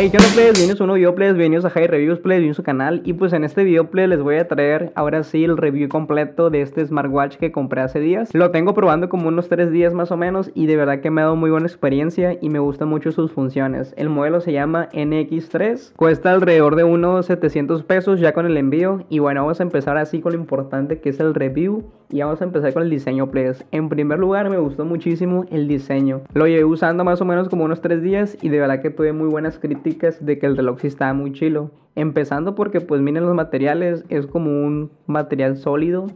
Hey, ¿qué onda, Bienvenidos a un nuevo video, Bienvenidos a High Reviews, Play, Bienvenidos a su canal. Y pues en este video, les voy a traer ahora sí el review completo de este smartwatch que compré hace días. Lo tengo probando como unos 3 días más o menos y de verdad que me ha dado muy buena experiencia y me gustan mucho sus funciones. El modelo se llama NX3, cuesta alrededor de unos 700 pesos ya con el envío. Y bueno, vamos a empezar así con lo importante que es el review y vamos a empezar con el diseño Ples En primer lugar me gustó muchísimo el diseño. Lo llevé usando más o menos como unos 3 días y de verdad que tuve muy buenas críticas de que el reloj sí estaba muy chilo. Empezando porque pues miren los materiales, es como un material sólido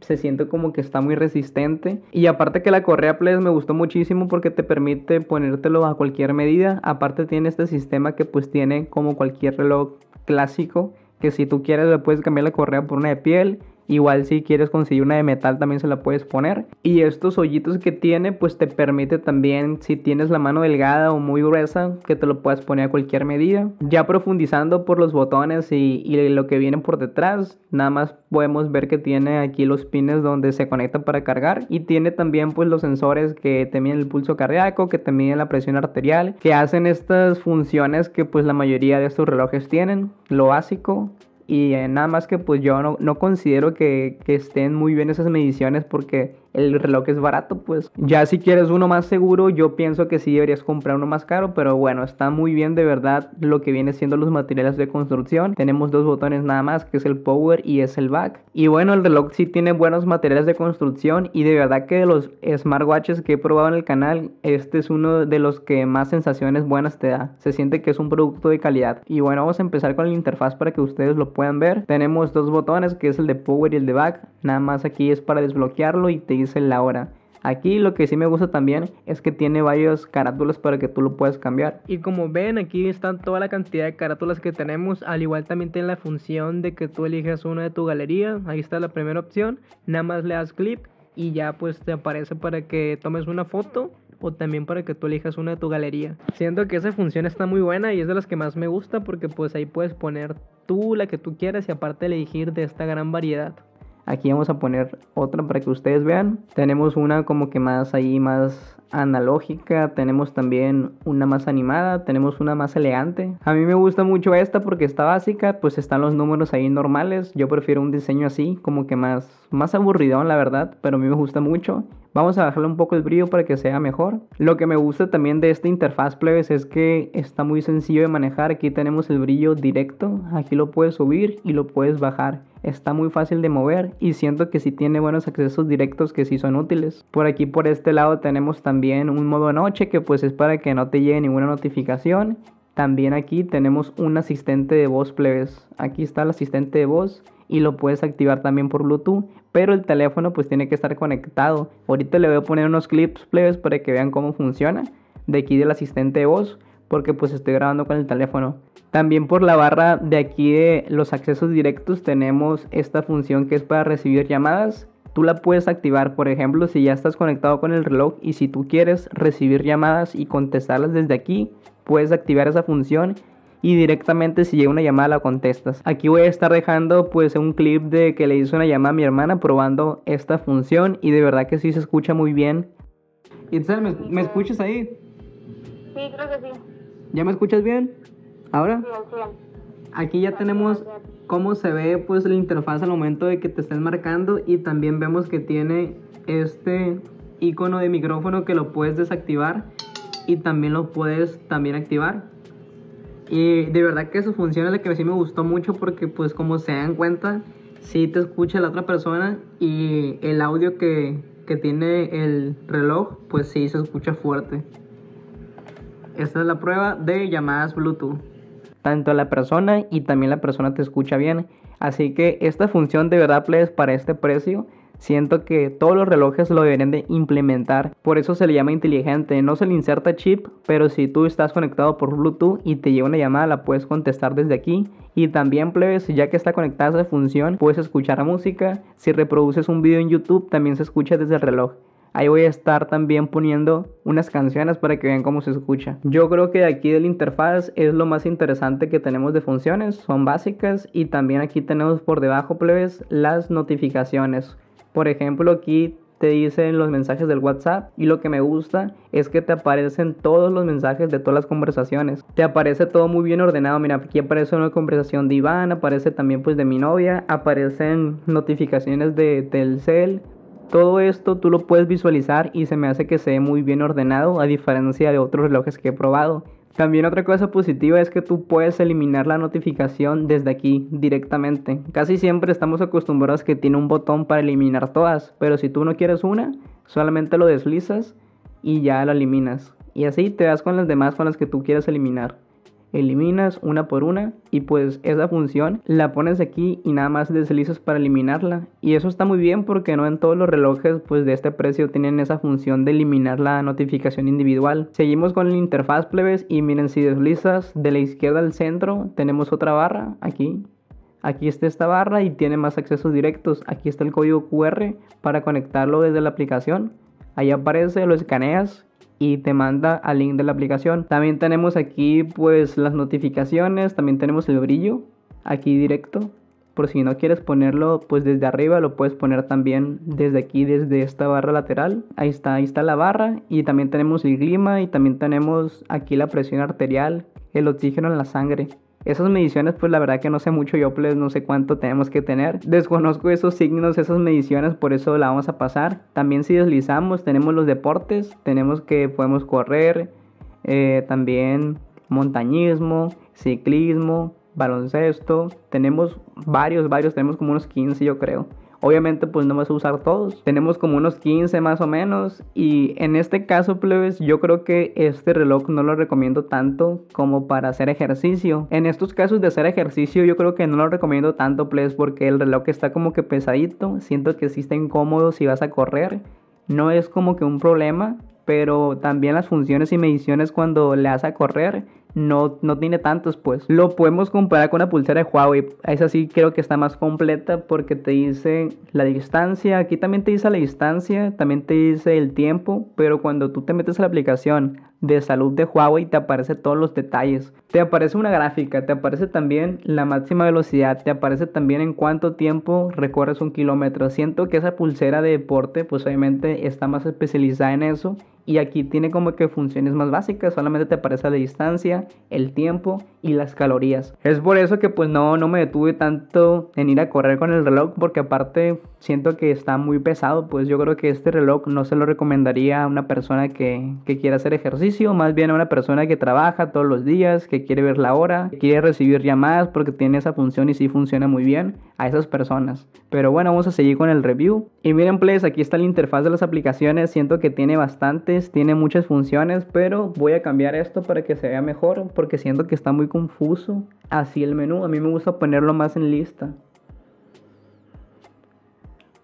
se siente como que está muy resistente. Y aparte que la correa Ples me gustó muchísimo porque te permite ponértelo a cualquier medida. Aparte tiene este sistema que pues tiene como cualquier reloj clásico. Que si tú quieres le puedes cambiar la correa por una de piel. Igual si quieres conseguir una de metal también se la puedes poner. Y estos hoyitos que tiene pues te permite también si tienes la mano delgada o muy gruesa que te lo puedas poner a cualquier medida. Ya profundizando por los botones y, lo que viene por detrás, nada más podemos ver que tiene aquí los pines donde se conecta para cargar y tiene también pues los sensores que te miden el pulso cardíaco, que te miden la presión arterial, que hacen estas funciones que pues la mayoría de estos relojes tienen, lo básico y eh, nada más que pues yo no, no considero que, que, estén muy bien esas mediciones porque el reloj es barato, pues. Ya si quieres uno más seguro, yo pienso que sí deberías comprar uno más caro, pero bueno, está muy bien de verdad lo que viene siendo los materiales de construcción. Tenemos dos botones nada más, que es el power y es el back. Y bueno, el reloj sí tiene buenos materiales de construcción y de verdad que de los smartwatches que he probado en el canal, este es uno de los que más sensaciones buenas te da. Se siente que es un producto de calidad. Y bueno, vamos a empezar con la interfaz para que ustedes lo puedan ver. Tenemos dos botones, que es el de power y el de back. Nada más aquí es para desbloquearlo y te dice la hora. Aquí lo que sí me gusta también es que tiene varios carátulas para que tú lo puedas cambiar. Y como ven aquí están toda la cantidad de carátulas que tenemos, al igual también tiene la función de que tú elijas una de tu galería, ahí está la primera opción, nada más le das clic y ya pues te aparece para que tomes una foto o también para que tú elijas una de tu galería. Siento que esa función está muy buena y es de las que más me gusta porque pues ahí puedes poner tú la que tú quieras y aparte elegir de esta gran variedad. Aquí vamos a poner otra para que ustedes vean. Tenemos una como que más ahí, más analógica, tenemos también una más animada, tenemos una más elegante. A mí me gusta mucho esta porque está básica, pues están los números ahí normales. Yo prefiero un diseño así, como que más, más aburridón la verdad, pero a mí me gusta mucho. Vamos a bajarle un poco el brillo para que sea mejor. Lo que me gusta también de esta interfaz plebes es que está muy sencillo de manejar. Aquí tenemos el brillo directo, aquí lo puedes subir y lo puedes bajar está muy fácil de mover y siento que si tiene buenos accesos directos que sí son útiles. Por aquí por este lado tenemos también un modo noche que pues es para que no te llegue ninguna notificación. También aquí tenemos un asistente de voz plebes. Aquí está el asistente de voz y lo puedes activar también por Bluetooth, pero el teléfono pues tiene que estar conectado. Ahorita le voy a poner unos clips plebes para que vean cómo funciona de aquí del asistente de voz porque pues estoy grabando con el teléfono. También por la barra de aquí de los accesos directos tenemos esta función que es para recibir llamadas. Tú la puedes activar, por ejemplo, si ya estás conectado con el reloj y si tú quieres recibir llamadas y contestarlas desde aquí, puedes activar esa función y directamente si llega una llamada la contestas. Aquí voy a estar dejando pues un clip de que le hice una llamada a mi hermana probando esta función y de verdad que sí se escucha muy bien. ¿me, ¿me escuchas ahí? Sí, creo que sí. ¿Ya me escuchas bien? ¿Ahora? Aquí ya tenemos cómo se ve pues la interfaz al momento de que te estén marcando y también vemos que tiene este icono de micrófono que lo puedes desactivar y también lo puedes también activar. Y de verdad que eso funciona, es la que sí me gustó mucho porque pues como se dan cuenta, si sí te escucha la otra persona y el audio que, que tiene el reloj pues sí se escucha fuerte. Esta es la prueba de llamadas Bluetooth. Tanto la persona y también la persona te escucha bien. Así que esta función de verdad, plebes, para este precio, siento que todos los relojes lo deberían de implementar. Por eso se le llama inteligente. No se le inserta chip, pero si tú estás conectado por Bluetooth y te llega una llamada, la puedes contestar desde aquí. Y también, plebes, ya que está conectada esa función, puedes escuchar música. Si reproduces un video en YouTube, también se escucha desde el reloj. Ahí voy a estar también poniendo unas canciones para que vean cómo se escucha. Yo creo que aquí de la interfaz es lo más interesante que tenemos de funciones, son básicas y también aquí tenemos por debajo plebes las notificaciones. Por ejemplo, aquí te dicen los mensajes del WhatsApp y lo que me gusta es que te aparecen todos los mensajes de todas las conversaciones. Te aparece todo muy bien ordenado. Mira, aquí aparece una conversación de Iván, aparece también pues de mi novia, aparecen notificaciones de Telcel, todo esto tú lo puedes visualizar y se me hace que se ve muy bien ordenado a diferencia de otros relojes que he probado. También otra cosa positiva es que tú puedes eliminar la notificación desde aquí directamente. Casi siempre estamos acostumbrados que tiene un botón para eliminar todas, pero si tú no quieres una, solamente lo deslizas y ya la eliminas. Y así te das con las demás con las que tú quieres eliminar eliminas una por una y pues esa función la pones aquí y nada más deslizas para eliminarla y eso está muy bien porque no en todos los relojes pues de este precio tienen esa función de eliminar la notificación individual seguimos con la interfaz plebes y miren si deslizas de la izquierda al centro tenemos otra barra aquí Aquí está esta barra y tiene más accesos directos. Aquí está el código QR para conectarlo desde la aplicación. Ahí aparece, lo escaneas y te manda al link de la aplicación. También tenemos aquí pues las notificaciones, también tenemos el brillo aquí directo. Por si no quieres ponerlo pues desde arriba, lo puedes poner también desde aquí, desde esta barra lateral. Ahí está, ahí está la barra y también tenemos el clima y también tenemos aquí la presión arterial, el oxígeno en la sangre. Esas mediciones, pues la verdad que no sé mucho, yo pues no sé cuánto tenemos que tener. Desconozco esos signos, esas mediciones, por eso la vamos a pasar. También si deslizamos, tenemos los deportes, tenemos que podemos correr, eh, también montañismo, ciclismo, baloncesto. Tenemos varios, varios, tenemos como unos 15 yo creo. Obviamente pues no vas a usar todos. Tenemos como unos 15 más o menos y en este caso plebes yo creo que este reloj no lo recomiendo tanto como para hacer ejercicio. En estos casos de hacer ejercicio yo creo que no lo recomiendo tanto plebes porque el reloj está como que pesadito. Siento que sí está incómodo si vas a correr. No es como que un problema, pero también las funciones y mediciones cuando le vas a correr no, tiene tantos, pues. Lo podemos comparar con la pulsera de Huawei. Esa sí creo que está más completa porque te dice la distancia. Aquí también te dice la distancia, también te dice el tiempo. Pero cuando tú te metes a la aplicación de salud de Huawei te aparece todos los detalles. Te aparece una gráfica, te aparece también la máxima velocidad, te aparece también en cuánto tiempo recorres un kilómetro. Siento que esa pulsera de deporte pues obviamente está más especializada en eso y aquí tiene como que funciones más básicas, solamente te aparece la distancia, el tiempo y las calorías. Es por eso que pues no, no me detuve tanto en ir a correr con el reloj porque aparte siento que está muy pesado, pues yo creo que este reloj no se lo recomendaría a una persona que, que quiera hacer ejercicio, más bien a una persona que trabaja todos los días, que quiere ver la hora, que quiere recibir llamadas porque tiene esa función y sí funciona muy bien a esas personas. Pero bueno, vamos a seguir con el review. Y miren, please, aquí está la interfaz de las aplicaciones, siento que tiene bastante tiene muchas funciones, pero voy a cambiar esto para que se vea mejor porque siento que está muy confuso así el menú. A mí me gusta ponerlo más en lista.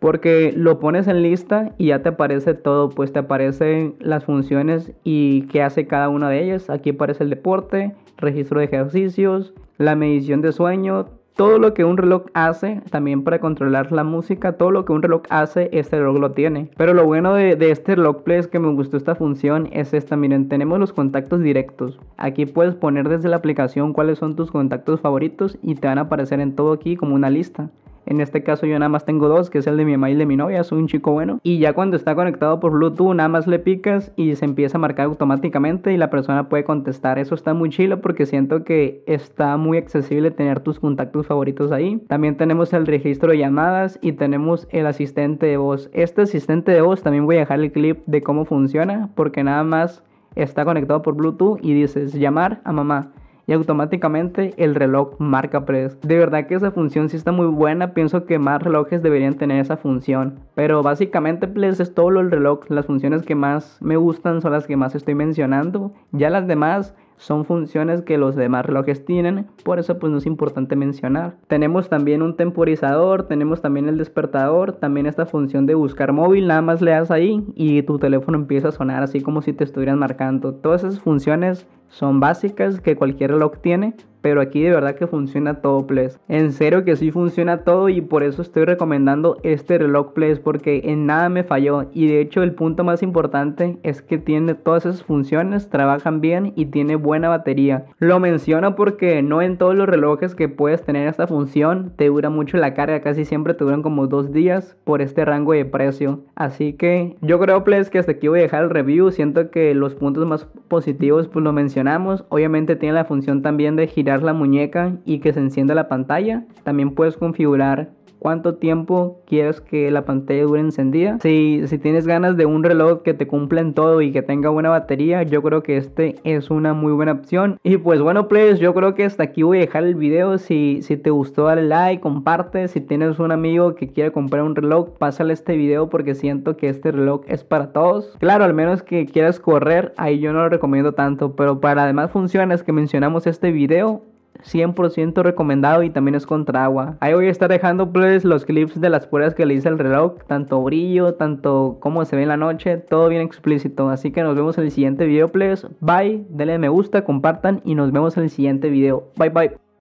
Porque lo pones en lista y ya te aparece todo, pues te aparecen las funciones y qué hace cada una de ellas. Aquí aparece el deporte, registro de ejercicios, la medición de sueño, todo lo que un reloj hace, también para controlar la música, todo lo que un reloj hace, este reloj lo tiene. Pero lo bueno de, este reloj play es que me gustó esta función, es esta. Miren, tenemos los contactos directos. Aquí puedes poner desde la aplicación cuáles son tus contactos favoritos y te van a aparecer en todo aquí como una lista. En este caso yo nada más tengo dos, que es el de mi mamá y de mi novia, soy un chico bueno. Y ya cuando está conectado por Bluetooth, nada más le picas y se empieza a marcar automáticamente y la persona puede contestar. Eso está muy chilo porque siento que está muy accesible tener tus contactos favoritos ahí. También tenemos el registro de llamadas y tenemos el asistente de voz. Este asistente de voz también voy a dejar el clip de cómo funciona porque nada más está conectado por Bluetooth y dices llamar a mamá y automáticamente el reloj marca press. De verdad que esa función sí está muy buena, pienso que más relojes deberían tener esa función. Pero básicamente pues es todo el reloj, las funciones que más me gustan son las que más estoy mencionando, ya las demás son funciones que los demás relojes tienen, por eso pues no es importante mencionar. Tenemos también un temporizador, tenemos también el despertador, también esta función de buscar móvil, nada más le das ahí y tu teléfono empieza a sonar así como si te estuvieran marcando. Todas esas funciones son básicas que cualquier reloj tiene, pero aquí de verdad que funciona todo, Ples En serio que sí funciona todo y por eso estoy recomendando este reloj, Ples porque en nada me falló y de hecho el punto más importante es que tiene todas esas funciones, trabajan bien y tiene buena batería. Lo menciono porque no en todos los relojes que puedes tener esta función te dura mucho la carga, casi siempre te duran como dos días por este rango de precio. Así que yo creo, Ples que hasta aquí voy a dejar el review. Siento que los puntos más positivos pues lo mencionamos. Obviamente tiene la función también de girar la muñeca y que se encienda la pantalla. También puedes configurar cuánto tiempo quieres que la pantalla dure encendida. Si, si tienes ganas de un reloj que te cumpla en todo y que tenga buena batería, yo creo que este es una muy buena opción. Y pues bueno, players, yo creo que hasta aquí voy a dejar el video. Si, si te gustó, dale like, comparte. Si tienes un amigo que quiere comprar un reloj, pásale este video porque siento que este reloj es para todos. Claro, al menos que quieras correr, ahí yo no lo recomiendo tanto, pero para demás funciones que mencionamos este video, 100% recomendado y también es contra agua. Ahí voy a estar dejando pues los clips de las pruebas que le hice al reloj, tanto brillo, tanto cómo se ve en la noche, todo bien explícito. Así que nos vemos en el siguiente video, please. Bye, denle me gusta, compartan y nos vemos en el siguiente video. Bye bye.